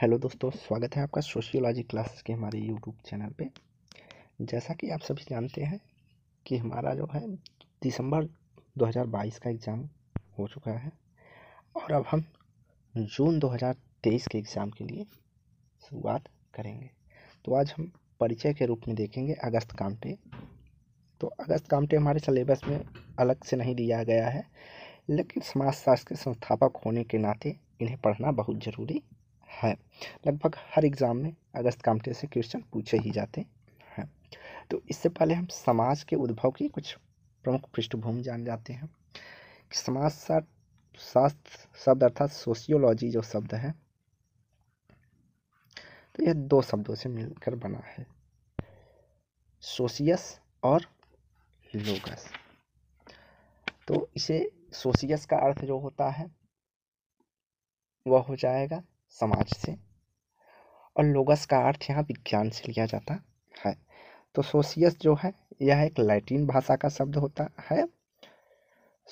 Hello दोस्तों स्वागत है आपका सोशियोलॉजी क्लासेस के हमारे यूट्यूब चैनल पे जैसा कि आप सभी जानते हैं कि हमारा जो है दिसंबर 2022 का एग्ज़ाम हो चुका है और अब हम जून 2023 के एग्ज़ाम के लिए शुरुआत करेंगे तो आज हम परिचय के रूप में देखेंगे अगस्त कामटे तो अगस्त कामटे हमारे सिलेबस में अलग से नहीं दिया गया है लेकिन समाजशास्त्र के संस्थापक होने के नाते इन्हें पढ़ना बहुत ज़रूरी है लगभग हर एग्ज़ाम में अगस्त कामटे से क्वेश्चन पूछे ही जाते हैं तो इससे पहले हम समाज के उद्भव की कुछ प्रमुख पृष्ठभूमि जान जाते हैं कि समाज शास्त्र शब्द अर्थात सोशियोलॉजी जो शब्द है तो यह दो शब्दों से मिलकर बना है सोशियस और लोगस तो इसे सोशियस का अर्थ जो होता है वह हो जाएगा समाज से और लोगस का अर्थ यहाँ विज्ञान से लिया जाता है तो सोशियस जो है यह एक लैटिन भाषा का शब्द होता है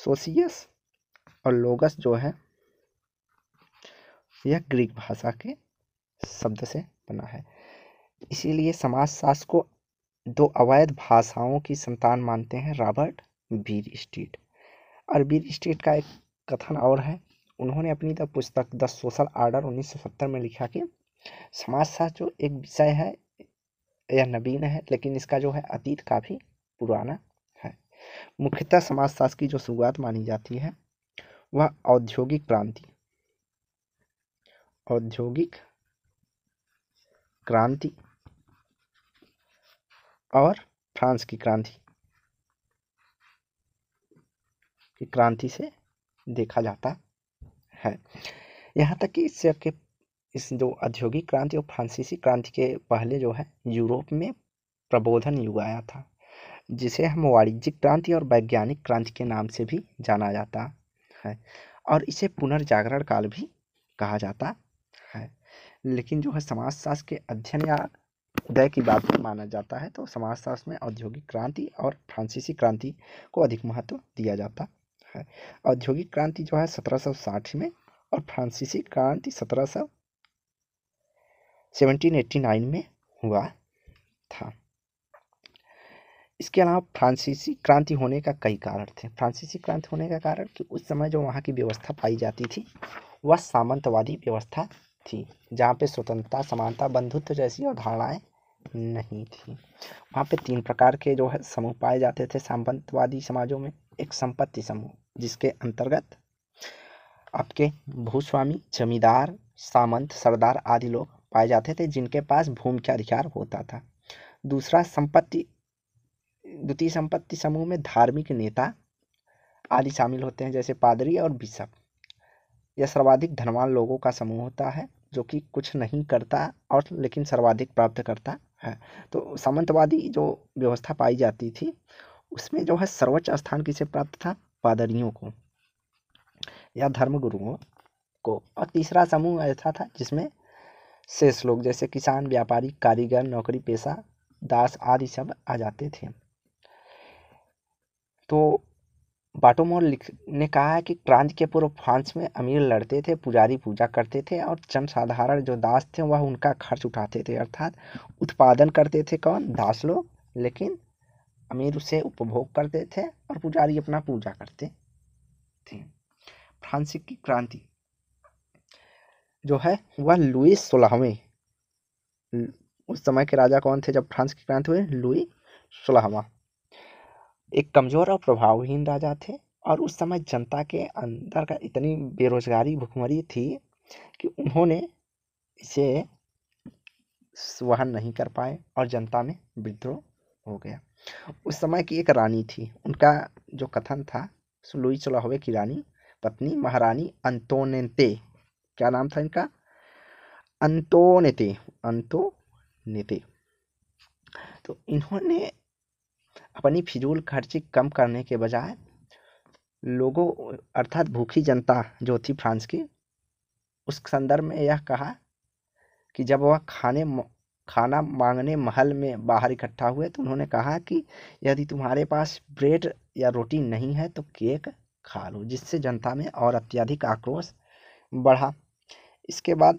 सोशियस और लोगस जो है यह ग्रीक भाषा के शब्द से बना है इसीलिए समाजशास्त्र को दो अवैध भाषाओं की संतान मानते हैं रॉबर्ट बीर स्ट्रीट और बीर स्ट्रीट का एक कथन और है उन्होंने अपनी द पुस्तक द सोशल आर्डर सत्तर में लिखा कि समाजशास्त्र जो एक विषय है यह नवीन है लेकिन इसका जो है अतीत काफ़ी पुराना है मुख्यतः समाजशास्त्र की जो शुरुआत मानी जाती है वह औद्योगिक क्रांति औद्योगिक क्रांति और फ्रांस की क्रांति की क्रांति से देखा जाता है यहाँ तक कि शेयर के इस जो औद्योगिक क्रांति और फ्रांसीसी क्रांति के पहले जो है यूरोप में प्रबोधन युग आया था जिसे हम वाणिज्यिक क्रांति और वैज्ञानिक क्रांति के नाम से भी जाना जाता है और इसे पुनर्जागरण काल भी कहा जाता है लेकिन जो है समाजशास्त्र के अध्ययन या उदय की बात भी माना जाता है तो समाजशास्त्र में औद्योगिक क्रांति और फ्रांसीसी क्रांति को अधिक महत्व दिया जाता है औद्योगिक क्रांति जो है साठ में और फ्रांसीसी क्रांति सत्रह नाइन में हुआ था इसके अलावा फ्रांसीसी क्रांति होने का कई कारण थे फ्रांसीसी क्रांति होने का कारण कि उस समय जो वहाँ की व्यवस्था पाई जाती थी वह सामंतवादी व्यवस्था थी जहाँ पे स्वतंत्रता समानता बंधुत्व जैसी अवधारणाएँ नहीं थी वहाँ पे तीन प्रकार के जो है समूह पाए जाते थे सामंतवादी समाजों में एक संपत्ति समूह जिसके अंतर्गत आपके भूस्वामी जमींदार सामंत सरदार आदि लोग पाए जाते थे जिनके पास भूमि का अधिकार होता था दूसरा संपत्ति द्वितीय संपत्ति समूह में धार्मिक नेता आदि शामिल होते हैं जैसे पादरी और बिशप यह सर्वाधिक धनवान लोगों का समूह होता है जो कि कुछ नहीं करता और लेकिन सर्वाधिक प्राप्त करता है तो सामंतवादी जो व्यवस्था पाई जाती थी उसमें जो है सर्वोच्च स्थान किसे प्राप्त था पादरियों को या धर्मगुरुओं को और तीसरा समूह ऐसा था जिसमें शेष लोग जैसे किसान व्यापारी कारीगर नौकरी पेशा दास आदि सब आ जाते थे तो बाटोमोर ने कहा है कि क्रांति के पूर्व फ्रांस में अमीर लड़ते थे पुजारी पूजा करते थे और जनसाधारण जो दास थे वह उनका खर्च उठाते थे अर्थात उत्पादन करते थे कौन दास लोग लेकिन अमीर उसे उपभोग करते थे और पुजारी अपना पूजा करते थे फ्रांसीसी की क्रांति जो है वह लुई सोलहवें उस समय के राजा कौन थे जब फ्रांस की क्रांति हुई लुई सोलहवा एक कमज़ोर और प्रभावहीन राजा थे और उस समय जनता के अंदर का इतनी बेरोजगारी भुखमरी थी कि उन्होंने इसे वहन नहीं कर पाए और जनता में विद्रोह हो गया उस समय की एक रानी थी उनका जो कथन था सुलुई चलाहवे की रानी पत्नी महारानी अंतोनेते क्या नाम था इनका अंतोनेते अंतोनेते तो इन्होंने अपनी फिजूल खर्ची कम करने के बजाय लोगों अर्थात भूखी जनता जो थी फ्रांस की उस संदर्भ में यह कहा कि जब वह खाने खाना मांगने महल में बाहर इकट्ठा हुए तो उन्होंने कहा कि यदि तुम्हारे पास ब्रेड या रोटी नहीं है तो केक खा लो जिससे जनता में और अत्यधिक आक्रोश बढ़ा इसके बाद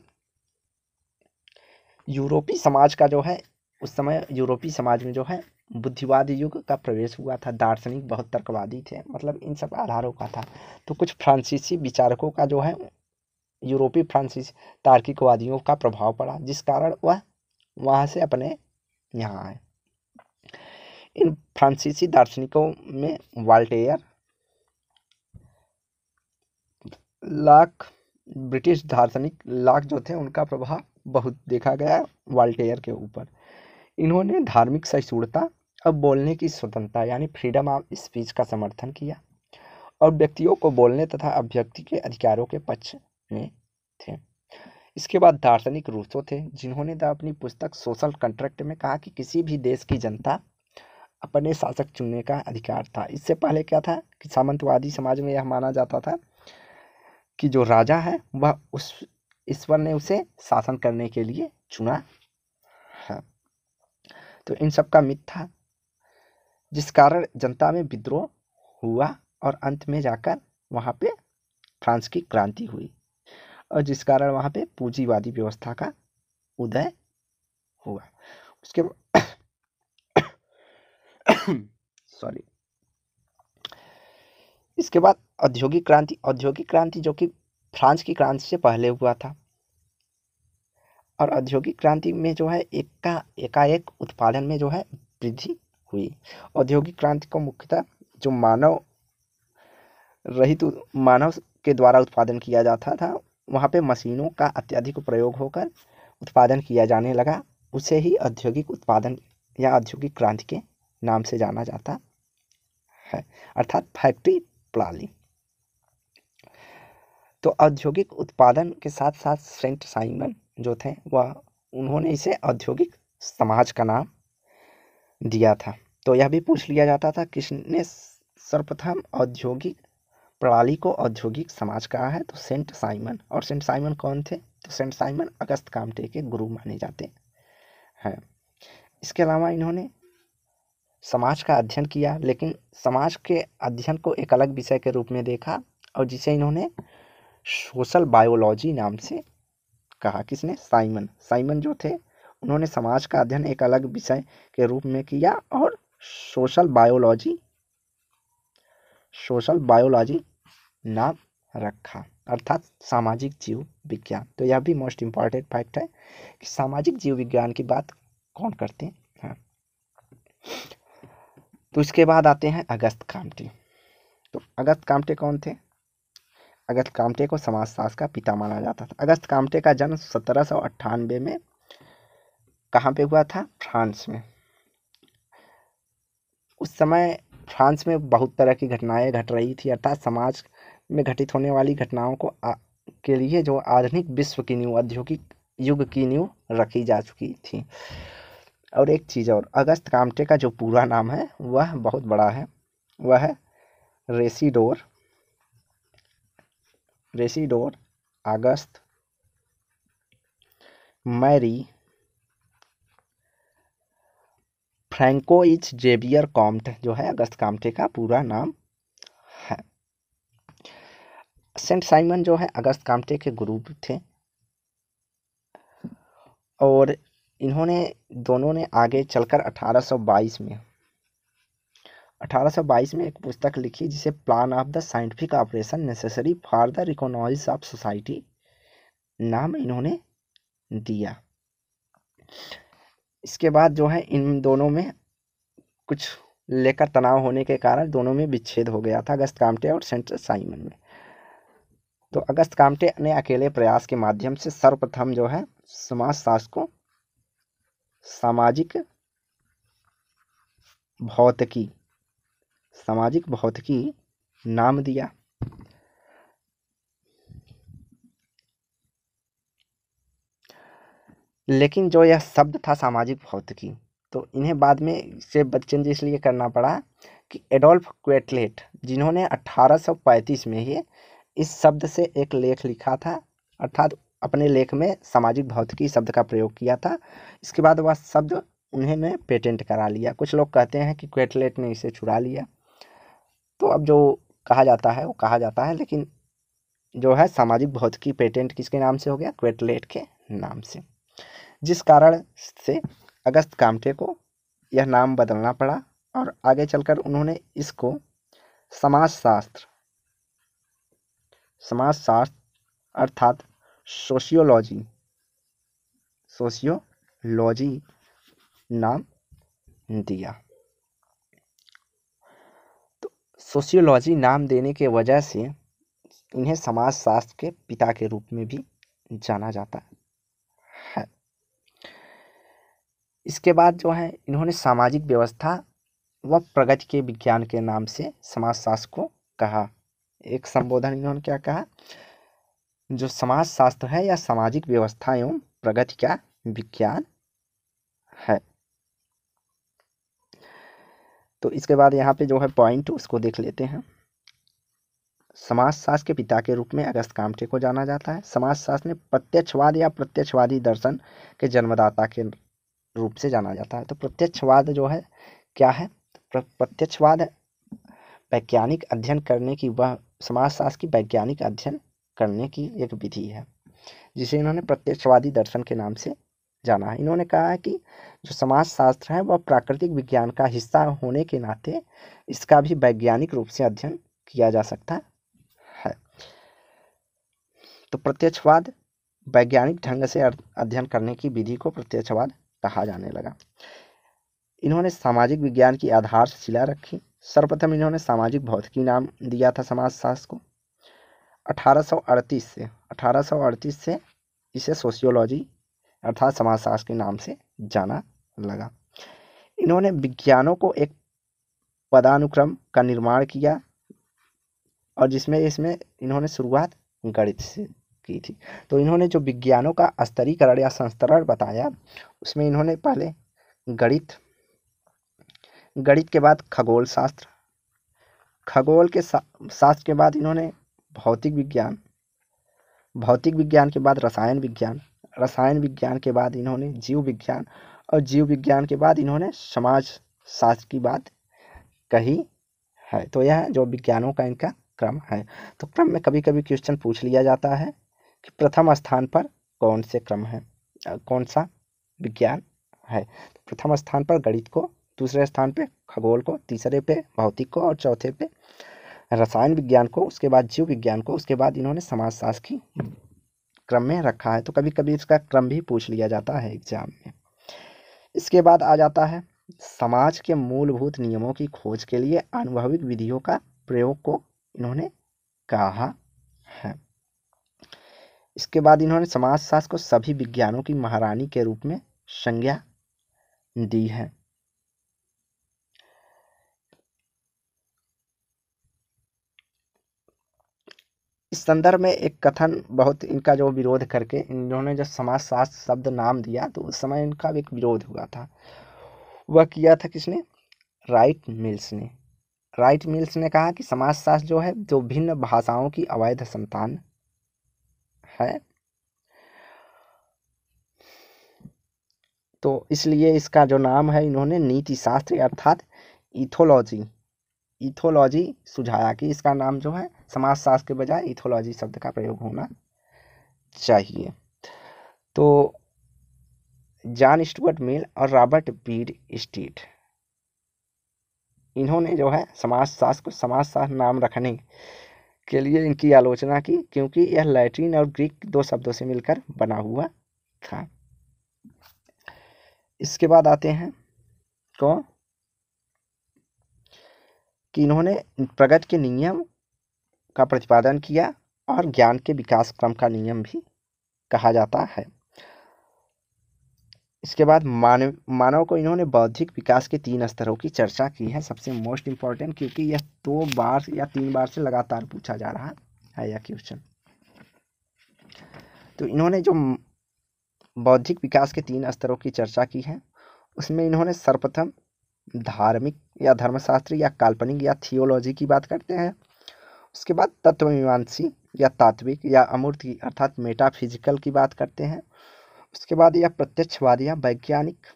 यूरोपीय समाज का जो है उस समय यूरोपीय समाज में जो है बुद्धिवाद युग का प्रवेश हुआ था दार्शनिक बहुत तर्कवादी थे मतलब इन सब आधारों का था तो कुछ फ्रांसीसी विचारकों का जो है यूरोपीय फ्रांसीसी तार्किकवादियों का प्रभाव पड़ा जिस कारण वह वहाँ से अपने यहाँ आए इन फ्रांसीसी दार्शनिकों में वाल्टेयर लाख ब्रिटिश दार्शनिक लाख जो थे उनका प्रभाव बहुत देखा गया वाल्टेयर के ऊपर इन्होंने धार्मिक सहिष्णुता और बोलने की स्वतंत्रता यानी फ्रीडम ऑफ स्पीच का समर्थन किया और व्यक्तियों को बोलने तथा अभिव्यक्ति के अधिकारों के पक्ष में थे इसके बाद दार्शनिक रूसो थे जिन्होंने अपनी पुस्तक सोशल कंट्रैक्ट में कहा कि किसी भी देश की जनता अपने शासक चुनने का अधिकार था इससे पहले क्या था कि सामंतवादी समाज में यह माना जाता था कि जो राजा है वह उस ईश्वर ने उसे शासन करने के लिए चुना है तो इन सब का मिथ था जिस कारण जनता में विद्रोह हुआ और अंत में जाकर वहाँ पे फ्रांस की क्रांति हुई और जिस कारण वहाँ पे पूंजीवादी व्यवस्था का उदय हुआ उसके सॉरी इसके बाद औद्योगिक क्रांति औद्योगिक क्रांति जो कि फ्रांस की क्रांति से पहले हुआ था और औद्योगिक क्रांति में जो है एक का एकाएक उत्पादन में जो है वृद्धि हुई औद्योगिक क्रांति को मुख्यतः जो मानव रहित मानव के द्वारा उत्पादन किया जाता था वहाँ पे मशीनों का अत्यधिक प्रयोग होकर उत्पादन किया जाने लगा उसे ही औद्योगिक उत्पादन या औद्योगिक क्रांति के नाम से जाना जाता है अर्थात फैक्ट्री प्रणाली तो औद्योगिक उत्पादन के साथ साथ सेंट साइमन जो थे वह उन्होंने इसे औद्योगिक समाज का नाम दिया था तो यह भी पूछ लिया जाता था किसने सर्वप्रथम औद्योगिक प्रणाली को औद्योगिक समाज कहा है तो सेंट साइमन और सेंट साइमन कौन थे तो सेंट साइमन अगस्त कामटे के गुरु माने जाते हैं इसके अलावा इन्होंने समाज का अध्ययन किया लेकिन समाज के अध्ययन को एक अलग विषय के रूप में देखा और जिसे इन्होंने सोशल बायोलॉजी नाम से कहा किसने साइमन साइमन जो थे उन्होंने समाज का अध्ययन एक अलग विषय के रूप में किया और सोशल बायोलॉजी सोशल बायोलॉजी नाम रखा अर्थात सामाजिक जीव विज्ञान तो यह भी मोस्ट इम्पॉर्टेंट फैक्ट है कि सामाजिक जीव विज्ञान की बात कौन करते हैं हाँ। तो इसके बाद आते हैं अगस्त कामटे तो अगस्त कामटे कौन थे अगस्त कामटे को समाजशास्त्र का पिता माना जाता था अगस्त कामटे का जन्म सत्रह सौ अट्ठानबे में कहाँ पे हुआ था फ्रांस में उस समय फ्रांस में बहुत तरह की घटनाएं घट रही थी अर्थात समाज में घटित होने वाली घटनाओं को आ, के लिए जो आधुनिक विश्व की नींव औद्योगिक युग की नींव रखी जा चुकी थी और एक चीज़ और अगस्त कामटे का जो पूरा नाम है वह बहुत बड़ा है वह है रेसीडोर रेसीडोर अगस्त मैरी फ्रैंकोइ जेबियर कॉम्ट जो है अगस्त कामटे का पूरा नाम है सेंट साइमन जो है अगस्त कामटे के गुरु थे और इन्होंने दोनों ने आगे चलकर 1822 में 1822 में एक पुस्तक लिखी जिसे plan of the scientific operation necessary for the reorganise of society नाम इन्होंने दिया इसके बाद जो है इन दोनों में कुछ लेकर तनाव होने के कारण दोनों में विच्छेद हो गया था अगस्त कामटे और सेंट साइमन में तो अगस्त कामटे ने अकेले प्रयास के माध्यम से सर्वप्रथम जो है समाजशास्त्र को सामाजिक भौतिकी सामाजिक भौतिकी नाम दिया लेकिन जो यह शब्द था सामाजिक भौतिकी तो इन्हें बाद में से बच्चन जी इसलिए करना पड़ा कि एडोल्फ क्वेटलेट जिन्होंने 1835 में ही इस शब्द से एक लेख लिखा था अर्थात अपने लेख में सामाजिक भौतिकी शब्द का प्रयोग किया था इसके बाद वह शब्द उन्हें पेटेंट करा लिया कुछ लोग कहते हैं कि क्वेटलेट ने इसे छुड़ा लिया तो अब जो कहा जाता है वो कहा जाता है लेकिन जो है सामाजिक भौतिकी पेटेंट किसके नाम से हो गया क्वेटलेट के नाम से जिस कारण से अगस्त कामटे को यह नाम बदलना पड़ा और आगे चलकर उन्होंने इसको समाजशास्त्र समाजशास्त्र अर्थात सोशियोलॉजी सोशियोलॉजी नाम दिया तो सोशियोलॉजी नाम देने के वजह से इन्हें समाजशास्त्र के पिता के रूप में भी जाना जाता है इसके बाद जो है इन्होंने सामाजिक व्यवस्था व प्रगति के विज्ञान के नाम से समाजशास्त्र को कहा एक संबोधन इन्होंने क्या कहा जो समाज शास्त्र है या सामाजिक व्यवस्था एवं प्रगति का विज्ञान है तो इसके बाद यहाँ पे जो है पॉइंट उसको देख लेते हैं समाजशास्त्र के पिता के रूप में अगस्त कामठे को जाना जाता है समाजशास्त्र में प्रत्यक्षवाद या प्रत्यक्षवादी दर्शन के जन्मदाता के रूप से जाना जाता है तो प्रत्यक्षवाद जो है क्या है प्रत्यक्षवाद वैज्ञानिक अध्ययन करने की वह समाजशास्त्र की वैज्ञानिक अध्ययन करने की एक विधि है जिसे इन्होंने प्रत्यक्षवादी दर्शन के नाम से जाना है इन्होंने कहा है कि जो समाजशास्त्र है वह प्राकृतिक विज्ञान का हिस्सा होने के नाते इसका भी वैज्ञानिक रूप से अध्ययन किया जा सकता है तो प्रत्यक्षवाद वैज्ञानिक ढंग से अध्ययन करने की विधि को प्रत्यक्षवाद कहा जाने लगा इन्होंने सामाजिक विज्ञान की आधारशिला रखी सर्वप्रथम इन्होंने सामाजिक भौतिकी नाम दिया था समाजशास्त्र को 1838 से 1838 से इसे सोशियोलॉजी अर्थात समाजशास्त्र के नाम से जाना लगा इन्होंने विज्ञानों को एक पदानुक्रम का निर्माण किया और जिसमें इसमें इन्होंने शुरुआत गणित से की थी तो इन्होंने जो विज्ञानों का स्तरीकरण या संस्करण बताया उसमें इन्होंने पहले गणित गणित के बाद खगोल शास्त्र खगोल के शास्त्र के बाद इन्होंने भौतिक विज्ञान भौतिक विज्ञान के बाद रसायन विज्ञान रसायन विज्ञान के बाद इन्होंने जीव विज्ञान और जीव विज्ञान के बाद इन्होंने समाज शास्त्र की बात कही है तो यह जो विज्ञानों का इनका क्रम है तो क्रम में कभी कभी क्वेश्चन पूछ लिया जाता है कि प्रथम स्थान पर कौन से क्रम है कौन सा विज्ञान है प्रथम स्थान पर गणित को दूसरे स्थान पे खगोल को तीसरे पे भौतिक को और चौथे पे रसायन विज्ञान को उसके बाद जीव विज्ञान को उसके बाद इन्होंने समाजशास्त्र की क्रम में रखा है तो कभी कभी इसका क्रम भी पूछ लिया जाता है एग्जाम में इसके बाद आ जाता है समाज के मूलभूत नियमों की खोज के लिए अनुभविक विधियों का प्रयोग को इन्होंने कहा है इसके बाद इन्होंने समाजशास्त्र को सभी विज्ञानों की महारानी के रूप में संज्ञा दी है इस संदर्भ में एक कथन बहुत इनका जो विरोध करके इन्होंने जब समाजशास्त्र शब्द नाम दिया तो उस समय इनका एक विरोध हुआ था वह किया था किसने राइट मिल्स ने राइट मिल्स ने कहा कि समाजशास्त्र जो है जो भिन्न भाषाओं की अवैध संतान है तो इसलिए इसका जो नाम है इन्होंने नीति शास्त्र अर्थात इथोलॉजी इथोलॉजी सुझाया कि इसका नाम जो है समाजशास्त्र के बजाय इथोलॉजी शब्द का प्रयोग होना चाहिए तो जॉन स्टुअर्ट मिल और रॉबर्ट बीड स्टीट इन्होंने जो है समाजशास्त्र को समाजशास्त्र नाम रखने के लिए इनकी आलोचना की क्योंकि यह लैटिन और ग्रीक दो शब्दों से मिलकर बना हुआ था इसके बाद आते हैं कौन कि इन्होंने प्रगट के नियम का प्रतिपादन किया और ज्ञान के विकास क्रम का नियम भी कहा जाता है इसके बाद मानव मानव को इन्होंने बौद्धिक विकास के तीन स्तरों की चर्चा की है सबसे मोस्ट इम्पॉर्टेंट क्योंकि यह दो बार या तीन बार से लगातार पूछा जा रहा है यह क्वेश्चन तो इन्होंने जो बौद्धिक विकास के तीन स्तरों की चर्चा की है उसमें इन्होंने सर्वप्रथम धार्मिक या धर्मशास्त्र या काल्पनिक या थियोलॉजी की बात करते हैं उसके बाद तत्वमीमांसी या तात्विक या अमूर्ति अर्थात मेटाफिजिकल की बात करते हैं उसके बाद यह प्रत्यक्षवाद या वैज्ञानिक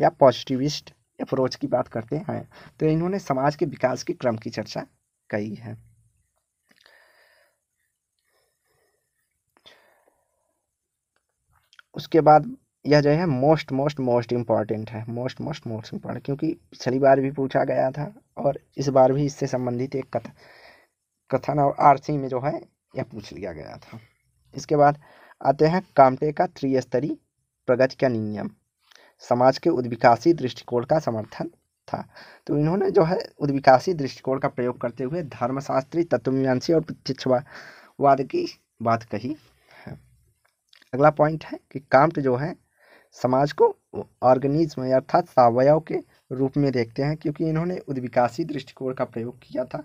या पॉजिटिविस्ट अप्रोच की बात करते हैं तो इन्होंने समाज के विकास के क्रम की चर्चा कही है उसके बाद यह जो है मोस्ट मोस्ट मोस्ट इम्पॉर्टेंट है मोस्ट मोस्ट मोस्ट इम्पॉर्टेंट क्योंकि पिछली बार भी पूछा गया था और इस बार भी इससे संबंधित एक कथा कथन और आरसी में जो है यह पूछ लिया गया था इसके बाद आते हैं कामटे का त्रिस्तरीय प्रगति का नियम समाज के उद्विकासी दृष्टिकोण का समर्थन था तो इन्होंने जो है उद्विकासी दृष्टिकोण का प्रयोग करते हुए धर्मशास्त्री तत्वमीमांसी और प्रत्यक्षवाद की बात कही है अगला पॉइंट है कि कामट जो है समाज को ऑर्गेनिज्म अर्थात सवयव के रूप में देखते हैं क्योंकि इन्होंने उद्विकासी दृष्टिकोण का प्रयोग किया था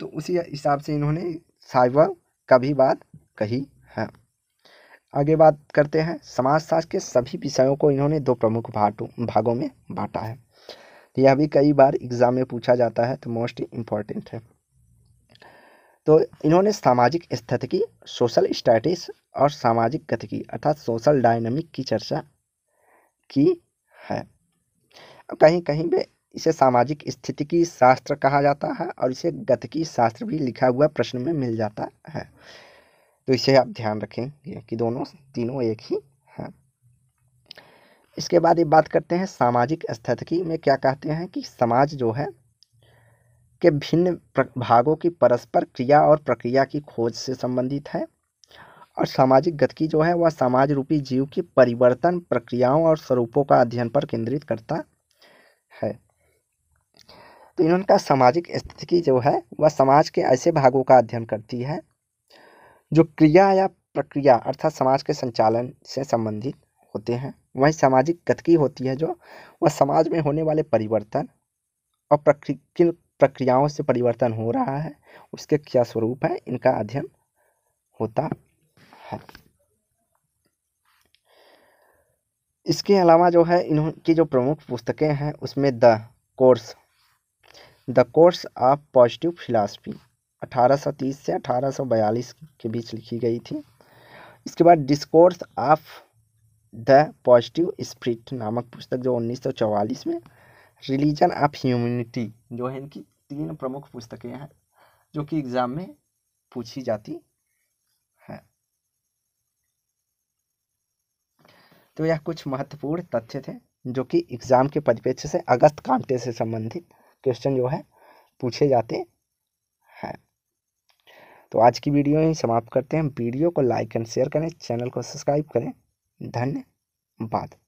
तो उसी हिसाब से इन्होंने साइबर का भी बात कही है आगे बात करते हैं समाजशास्त्र के सभी विषयों को इन्होंने दो प्रमुख भागों में बांटा है यह भी कई बार एग्जाम में पूछा जाता है तो मोस्ट इम्पॉर्टेंट है तो इन्होंने सामाजिक स्थिति की सोशल स्टैटिस और सामाजिक गति की अर्थात सोशल डायनमिक की चर्चा की है कहीं कहीं पे इसे सामाजिक स्थिति की शास्त्र कहा जाता है और इसे गतकी शास्त्र भी लिखा हुआ प्रश्न में मिल जाता है तो इसे आप ध्यान रखेंगे कि दोनों तीनों एक ही हैं इसके बाद ये बात करते हैं सामाजिक स्थिति में क्या कहते हैं कि समाज जो है के भिन्न भागों की परस्पर क्रिया और प्रक्रिया की खोज से संबंधित है और सामाजिक की जो है वह समाज रूपी जीव की परिवर्तन प्रक्रियाओं और स्वरूपों का अध्ययन पर केंद्रित करता है तो का सामाजिक स्थिति जो है वह समाज के ऐसे भागों का अध्ययन करती है जो क्रिया या प्रक्रिया अर्थात समाज के संचालन से संबंधित होते हैं वही सामाजिक गतिकी होती है जो वह समाज में होने वाले परिवर्तन और प्रक्रिया किन प्रक्रियाओं से परिवर्तन हो रहा है उसके क्या स्वरूप है इनका अध्ययन होता है इसके अलावा जो है इनकी जो प्रमुख पुस्तकें हैं उसमें the course the course of positive philosophy 1830 से 1842 के बीच लिखी गई थी इसके बाद discourse of the positive spirit नामक पुस्तक जो 1944 में रिलीजन ऑफ ह्यूमिनिटी जो है इनकी तीन प्रमुख पुस्तकें हैं जो कि एग्ज़ाम में पूछी जाती है तो यह कुछ महत्वपूर्ण तथ्य थे जो कि एग्ज़ाम के परिप्रेक्ष्य से अगस्त कांटे से संबंधित क्वेश्चन जो है पूछे जाते हैं तो आज की वीडियो ही समाप्त करते हैं वीडियो को लाइक एंड शेयर करें चैनल को सब्सक्राइब करें धन्यवाद